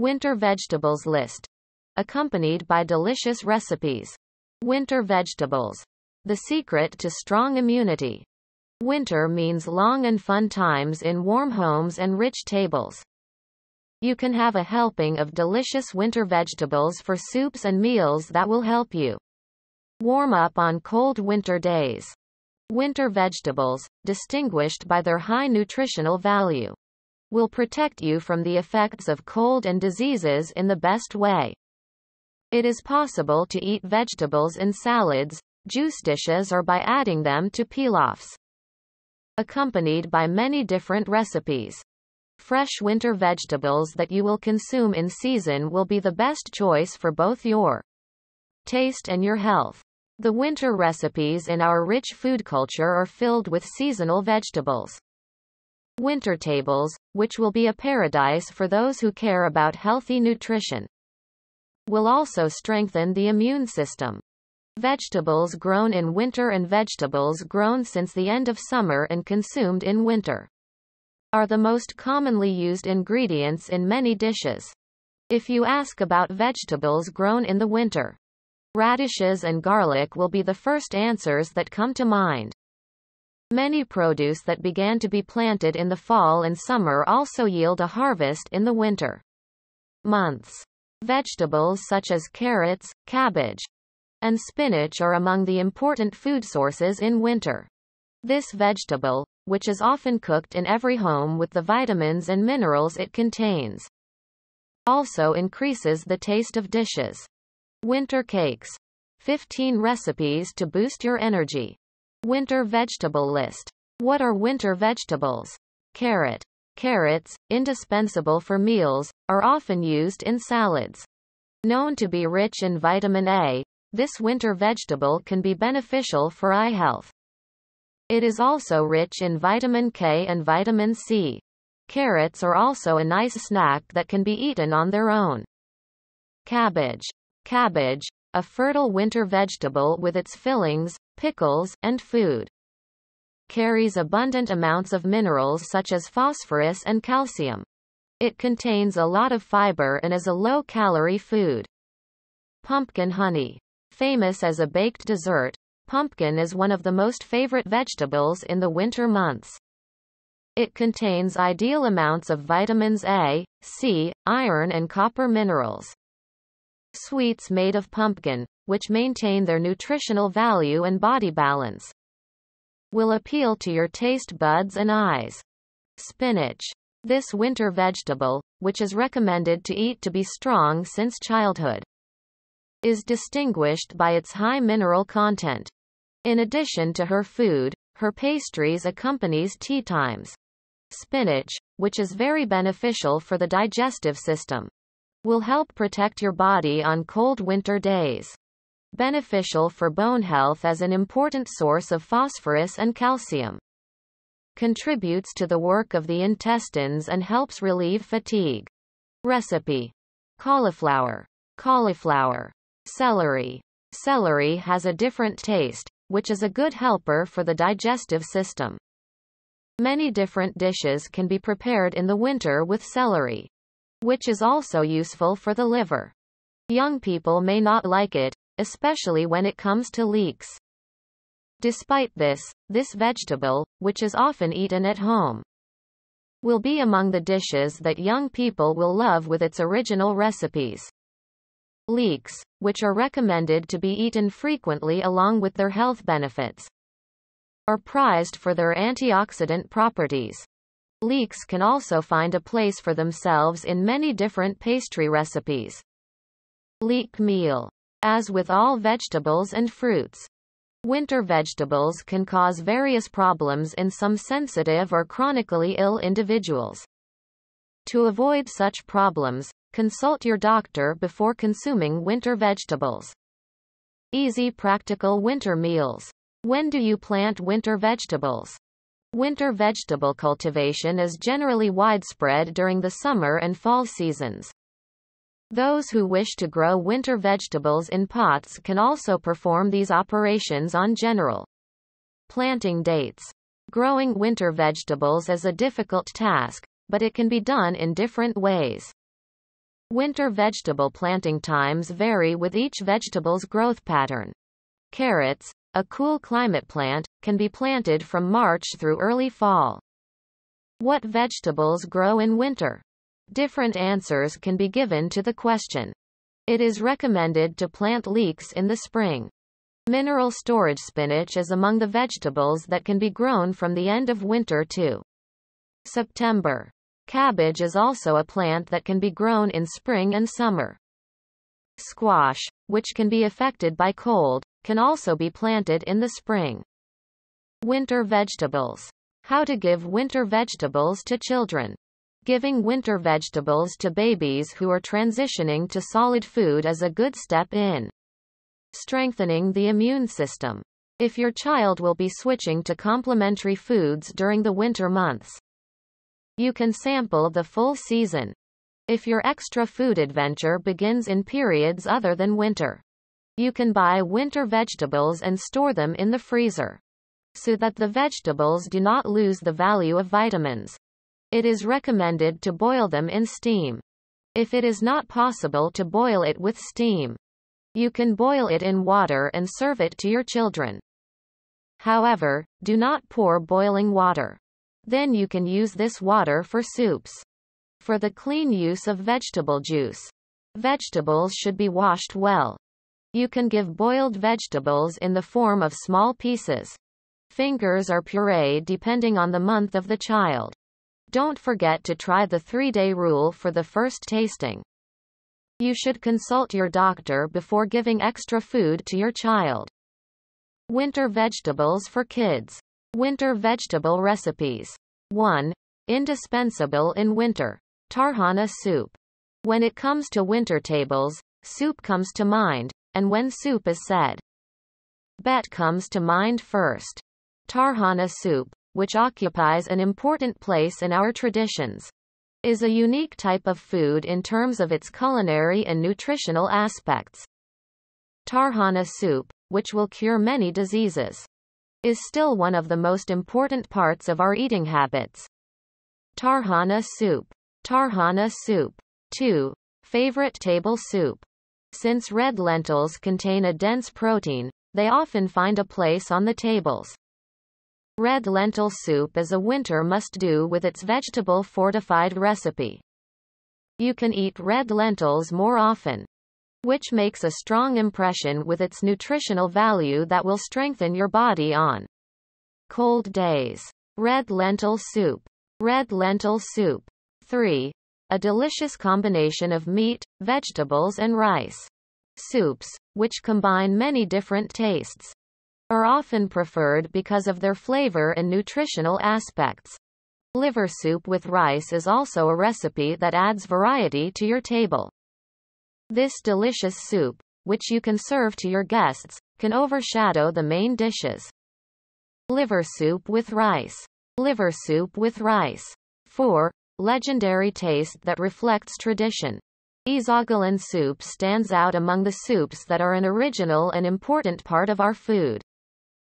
Winter Vegetables List. Accompanied by delicious recipes. Winter Vegetables. The secret to strong immunity. Winter means long and fun times in warm homes and rich tables. You can have a helping of delicious winter vegetables for soups and meals that will help you warm up on cold winter days. Winter vegetables, distinguished by their high nutritional value will protect you from the effects of cold and diseases in the best way. It is possible to eat vegetables in salads, juice dishes or by adding them to pilafs. Accompanied by many different recipes. Fresh winter vegetables that you will consume in season will be the best choice for both your taste and your health. The winter recipes in our rich food culture are filled with seasonal vegetables winter tables, which will be a paradise for those who care about healthy nutrition. Will also strengthen the immune system. Vegetables grown in winter and vegetables grown since the end of summer and consumed in winter are the most commonly used ingredients in many dishes. If you ask about vegetables grown in the winter, radishes and garlic will be the first answers that come to mind. Many produce that began to be planted in the fall and summer also yield a harvest in the winter months. Vegetables such as carrots, cabbage, and spinach are among the important food sources in winter. This vegetable, which is often cooked in every home with the vitamins and minerals it contains, also increases the taste of dishes. Winter cakes. 15 recipes to boost your energy. Winter vegetable list. What are winter vegetables? Carrot. Carrots, indispensable for meals, are often used in salads. Known to be rich in vitamin A, this winter vegetable can be beneficial for eye health. It is also rich in vitamin K and vitamin C. Carrots are also a nice snack that can be eaten on their own. Cabbage. Cabbage, a fertile winter vegetable with its fillings, pickles, and food. Carries abundant amounts of minerals such as phosphorus and calcium. It contains a lot of fiber and is a low-calorie food. Pumpkin honey. Famous as a baked dessert, pumpkin is one of the most favorite vegetables in the winter months. It contains ideal amounts of vitamins A, C, iron and copper minerals sweets made of pumpkin, which maintain their nutritional value and body balance. Will appeal to your taste buds and eyes. Spinach. This winter vegetable, which is recommended to eat to be strong since childhood, is distinguished by its high mineral content. In addition to her food, her pastries accompanies tea times. Spinach, which is very beneficial for the digestive system will help protect your body on cold winter days. Beneficial for bone health as an important source of phosphorus and calcium. Contributes to the work of the intestines and helps relieve fatigue. Recipe. Cauliflower. Cauliflower. Celery. Celery has a different taste, which is a good helper for the digestive system. Many different dishes can be prepared in the winter with celery which is also useful for the liver. Young people may not like it, especially when it comes to leeks. Despite this, this vegetable, which is often eaten at home, will be among the dishes that young people will love with its original recipes. Leeks, which are recommended to be eaten frequently along with their health benefits, are prized for their antioxidant properties. Leeks can also find a place for themselves in many different pastry recipes. Leek meal. As with all vegetables and fruits, winter vegetables can cause various problems in some sensitive or chronically ill individuals. To avoid such problems, consult your doctor before consuming winter vegetables. Easy practical winter meals. When do you plant winter vegetables? Winter vegetable cultivation is generally widespread during the summer and fall seasons. Those who wish to grow winter vegetables in pots can also perform these operations on general planting dates. Growing winter vegetables is a difficult task, but it can be done in different ways. Winter vegetable planting times vary with each vegetable's growth pattern. Carrots, a cool climate plant can be planted from March through early fall. What vegetables grow in winter? Different answers can be given to the question. It is recommended to plant leeks in the spring. Mineral storage spinach is among the vegetables that can be grown from the end of winter to September. Cabbage is also a plant that can be grown in spring and summer. Squash, which can be affected by cold, can also be planted in the spring. Winter vegetables. How to give winter vegetables to children. Giving winter vegetables to babies who are transitioning to solid food is a good step in strengthening the immune system. If your child will be switching to complementary foods during the winter months, you can sample the full season. If your extra food adventure begins in periods other than winter, you can buy winter vegetables and store them in the freezer so that the vegetables do not lose the value of vitamins. It is recommended to boil them in steam. If it is not possible to boil it with steam, you can boil it in water and serve it to your children. However, do not pour boiling water. Then you can use this water for soups. For the clean use of vegetable juice, vegetables should be washed well. You can give boiled vegetables in the form of small pieces. Fingers are pureed depending on the month of the child. Don't forget to try the three-day rule for the first tasting. You should consult your doctor before giving extra food to your child. Winter vegetables for kids. Winter vegetable recipes. 1. Indispensable in winter. Tarhana soup. When it comes to winter tables, soup comes to mind, and when soup is said, bet comes to mind first. Tarhana soup, which occupies an important place in our traditions, is a unique type of food in terms of its culinary and nutritional aspects. Tarhana soup, which will cure many diseases, is still one of the most important parts of our eating habits. Tarhana soup. Tarhana soup. 2. Favorite table soup. Since red lentils contain a dense protein, they often find a place on the tables. Red lentil soup is a winter must-do with its vegetable fortified recipe. You can eat red lentils more often, which makes a strong impression with its nutritional value that will strengthen your body on cold days. Red lentil soup. Red lentil soup. 3 a delicious combination of meat, vegetables and rice. Soups, which combine many different tastes, are often preferred because of their flavor and nutritional aspects. Liver soup with rice is also a recipe that adds variety to your table. This delicious soup, which you can serve to your guests, can overshadow the main dishes. Liver soup with rice. Liver soup with rice. 4 legendary taste that reflects tradition. Ezogalan soup stands out among the soups that are an original and important part of our food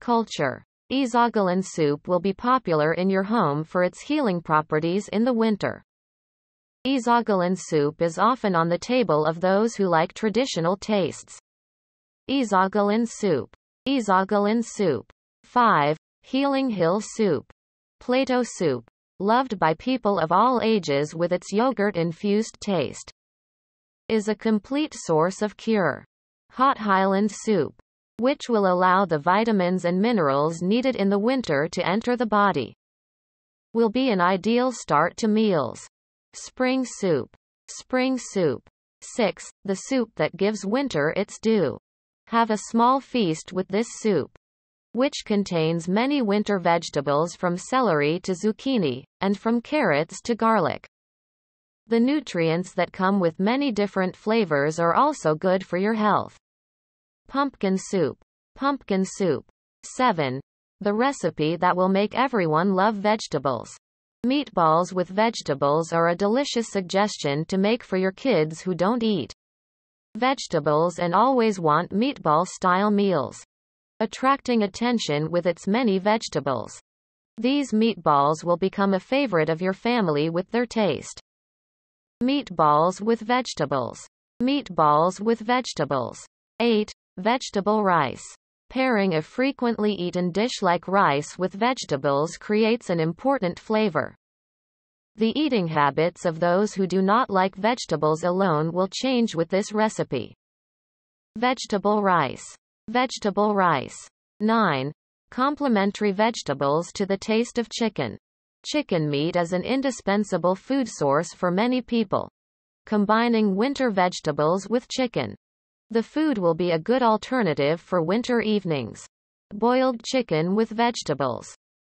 culture. Ezogalan soup will be popular in your home for its healing properties in the winter. Ezogalan soup is often on the table of those who like traditional tastes. Ezogalan soup. Ezogalan soup. 5. Healing Hill soup. Plato soup loved by people of all ages with its yogurt-infused taste, is a complete source of cure. Hot Highland soup, which will allow the vitamins and minerals needed in the winter to enter the body, will be an ideal start to meals. Spring soup. Spring soup. 6. The soup that gives winter its due. Have a small feast with this soup which contains many winter vegetables from celery to zucchini, and from carrots to garlic. The nutrients that come with many different flavors are also good for your health. Pumpkin soup. Pumpkin soup. 7. The recipe that will make everyone love vegetables. Meatballs with vegetables are a delicious suggestion to make for your kids who don't eat vegetables and always want meatball style meals attracting attention with its many vegetables. These meatballs will become a favorite of your family with their taste. Meatballs with vegetables. Meatballs with vegetables. 8. Vegetable rice. Pairing a frequently eaten dish like rice with vegetables creates an important flavor. The eating habits of those who do not like vegetables alone will change with this recipe. Vegetable rice. Vegetable rice. 9. Complementary vegetables to the taste of chicken. Chicken meat is an indispensable food source for many people. Combining winter vegetables with chicken. The food will be a good alternative for winter evenings. Boiled chicken with vegetables.